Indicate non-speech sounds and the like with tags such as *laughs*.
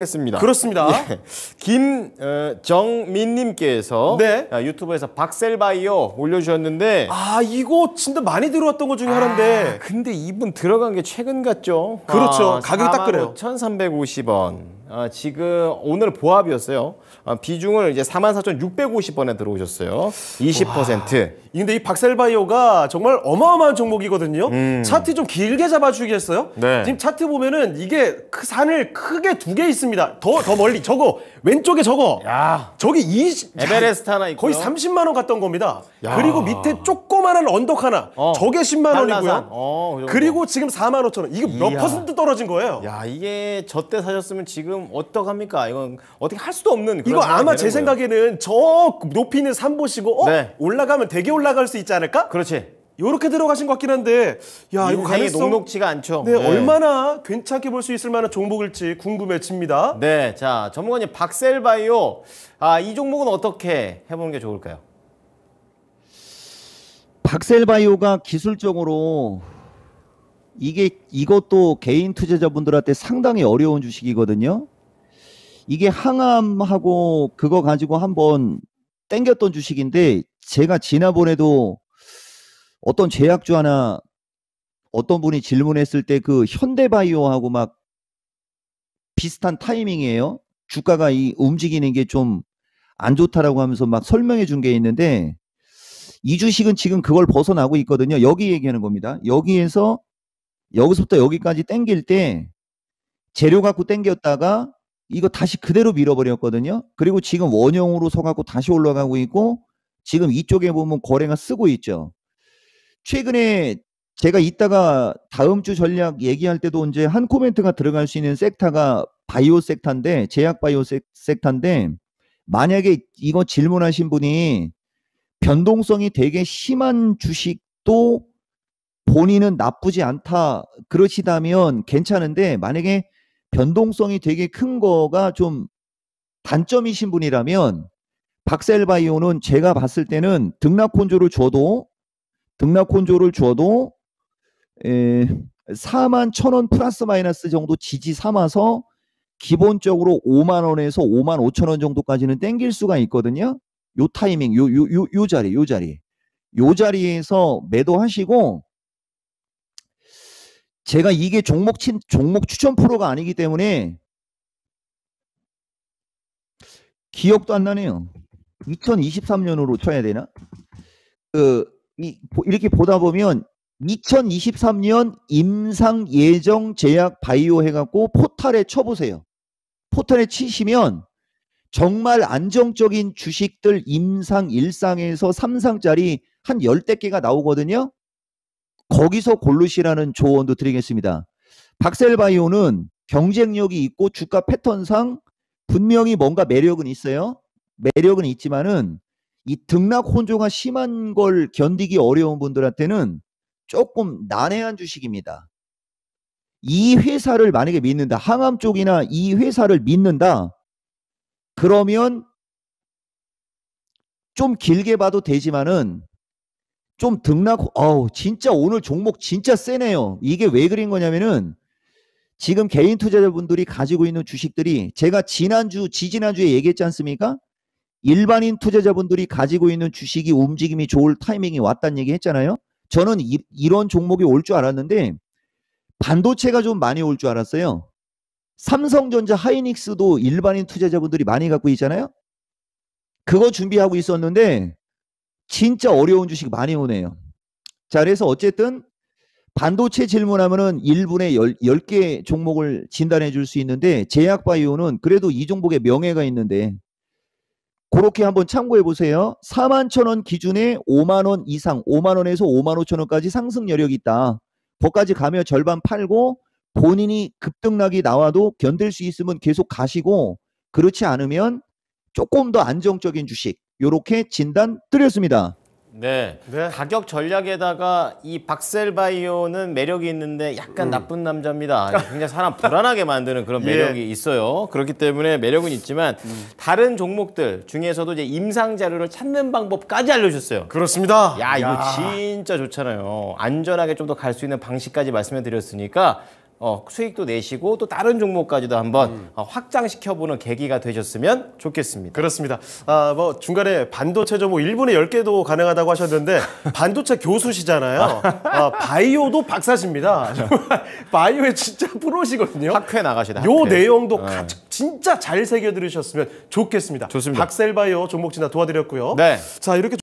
했습니다. 그렇습니다. 예. 김정민님께서 어, 네. 아, 유튜브에서 박셀바이어 올려주셨는데 아 이거 진짜 많이 들어왔던 것 중에 아, 하나인데 근데 이분 들어간 게 최근 같죠? 그렇죠. 아, 가격이 딱 그래요. 1,350원. 어, 지금 오늘 보합이었어요. 어, 비중을 이제 44,650번에 들어오셨어요. 20%. 이 근데 이 박셀바이오가 정말 어마어마한 종목이거든요. 음. 차트 좀 길게 잡아주겠어요? 네. 지금 차트 보면은 이게 그 산을 크게 두 개 있습니다. 더 더 멀리 저거 왼쪽에 저거. 야. 저기 20 에베레스트 하나 있고 거의 30만 원 갔던 겁니다. 야. 그리고 밑에 조그마한 언덕 하나 어. 저게 10만 원이고요. 어, 그리고 지금 4만 5천 원. 이게 몇 이야. 퍼센트 떨어진 거예요? 야 이게 저때 사셨으면 지금 어떡합니까? 이건 어떻게 할 수도 없는 그런 이거 아마 제 생각에는 저 높이는 산 보시고 어? 네. 올라가면 되게 올라갈 수 있지 않을까? 그렇지. 요렇게 들어가신 것 같긴 한데 야 이거 가능성 녹록치가 않죠. 네, 네. 얼마나 괜찮게 볼 수 있을 만한 종목일지 궁금해집니다. 네, 자 전문가님 박셀바이오 아이 종목은 어떻게 해보는 게 좋을까요? 박셀바이오가 기술적으로 이게 이것도 개인 투자자분들한테 상당히 어려운 주식이거든요. 이게 항암하고 그거 가지고 한번 땡겼던 주식인데 제가 지난번에도 어떤 제약주 하나 어떤 분이 질문했을 때 그 현대바이오하고 막 비슷한 타이밍이에요. 주가가 이 움직이는 게 좀 안 좋다라고 하면서 막 설명해 준 게 있는데 이 주식은 지금 그걸 벗어나고 있거든요. 여기 얘기하는 겁니다. 여기에서 여기서부터 여기까지 땡길 때 재료 갖고 땡겼다가 이거 다시 그대로 밀어버렸거든요. 그리고 지금 원형으로 서갖고 다시 올라가고 있고 지금 이쪽에 보면 거래가 쓰고 있죠. 최근에 제가 이따가 다음 주 전략 얘기할 때도 이제 한 코멘트가 들어갈 수 있는 섹터가 바이오 섹터인데 제약 바이오 섹, 섹터인데 만약에 이거 질문하신 분이 변동성이 되게 심한 주식도 본인은 나쁘지 않다 그러시다면 괜찮은데 만약에 변동성이 되게 큰 거가 좀 단점이신 분이라면 박셀바이오는 제가 봤을 때는 등락혼조를 줘도 등락혼조를 줘도 에, 4만 천 원 플러스 마이너스 정도 지지 삼아서 기본적으로 5만 원에서 5만 5천 원 정도까지는 땡길 수가 있거든요. 요 타이밍, 요, 요, 요, 요 자리, 요 자리. 요 자리에서 매도하시고, 제가 이게 종목, 친, 종목 추천 프로가 아니기 때문에 기억도 안 나네요. 2023년으로 쳐야 되나? 그, 이, 이렇게 보다 보면 2023년 임상 예정 제약 바이오 해갖고 포탈에 쳐보세요. 포탈에 치시면 정말 안정적인 주식들 임상 일상에서 3상짜리 한1 0대 개가 나오거든요. 거기서 고르시라는 조언도 드리겠습니다. 박셀바이오는 경쟁력이 있고 주가 패턴상 분명히 뭔가 매력은 있어요. 매력은 있지만은 이 등락 혼조가 심한 걸 견디기 어려운 분들한테는 조금 난해한 주식입니다. 이 회사를 만약에 믿는다, 항암 쪽이나 이 회사를 믿는다, 그러면 좀 길게 봐도 되지만은 좀 등락 어우 진짜 오늘 종목 진짜 세네요. 이게 왜 그린 거냐면은 지금 개인 투자자분들이 가지고 있는 주식들이 제가 지난주 지지난주에 얘기했지 않습니까? 일반인 투자자분들이 가지고 있는 주식이 움직임이 좋을 타이밍이 왔다는 얘기 했잖아요. 저는 이, 런 종목이 올 줄 알았는데 반도체가 좀 많이 올 줄 알았어요. 삼성전자 하이닉스도 일반인 투자자분들이 많이 갖고 있잖아요. 그거 준비하고 있었는데 진짜 어려운 주식 많이 오네요. 자, 그래서 어쨌든 반도체 질문하면은 1분에 10, 개 종목을 진단해 줄 수 있는데 제약바이오는 그래도 이 종목에 명예가 있는데 그렇게 한번 참고해 보세요. 4만 천원 기준에 5만 원 이상, 5만 원에서 5만 5천 원까지 상승 여력이 있다. 거까지 가면 절반 팔고 본인이 급등락이 나와도 견딜 수 있으면 계속 가시고 그렇지 않으면 조금 더 안정적인 주식 요렇게 진단 드렸습니다. 네. 네. 가격 전략에다가 이 박셀바이오는 매력이 있는데 약간 음. 나쁜 남자입니다. 굉장히 사람 불안하게 만드는 그런 *laughs* 예. 매력이 예. 있어요. 그렇기 때문에 매력은 있지만 음. 다른 종목들 중에서도 이제 임상 자료를 찾는 방법까지 알려주셨어요. 그렇습니다. 야, 이거 진짜 좋잖아요. 안전하게 좀 더 갈 수 있는 방식까지 말씀해 드렸으니까 어, 수익도 내시고 또 다른 종목까지도 한번 음. 어, 확장시켜보는 계기가 되셨으면 좋겠습니다. 그렇습니다. 아, 뭐 중간에 반도체 좀뭐 1분에 10개도 가능하다고 하셨는데 *laughs* 반도체 교수시잖아요. 아, 바이오도 박사십니다. *laughs* 바이오에 진짜 프로시거든요. 학회 나가시다. 학회. 내용도 네. 진짜 잘 새겨들으셨으면 좋겠습니다. 좋습니다. 박셀바이오 종목 진화 도와드렸고요. 네. 자 이렇게